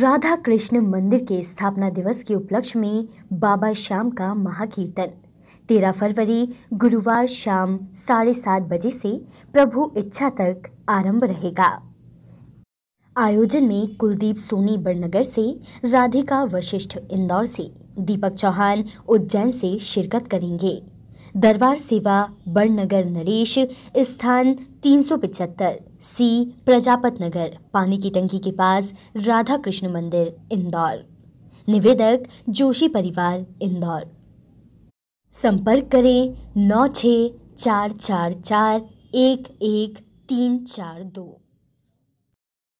राधा कृष्ण मंदिर के स्थापना दिवस के उपलक्ष्य में बाबा श्याम का महाकीर्तन तेरह फरवरी गुरुवार शाम साढ़े सात बजे से प्रभु इच्छा तक आरंभ रहेगा आयोजन में कुलदीप सोनी बड़नगर से राधिका वशिष्ठ इंदौर से दीपक चौहान उज्जैन से शिरकत करेंगे दरबार सेवा बड़नगर नरेश स्थान तीन सौ पिचहत्तर सी प्रजापत नगर पानी की टंकी के पास राधा कृष्ण मंदिर इंदौर निवेदक जोशी परिवार इंदौर संपर्क करें नौ छ चार चार चार एक एक तीन चार दो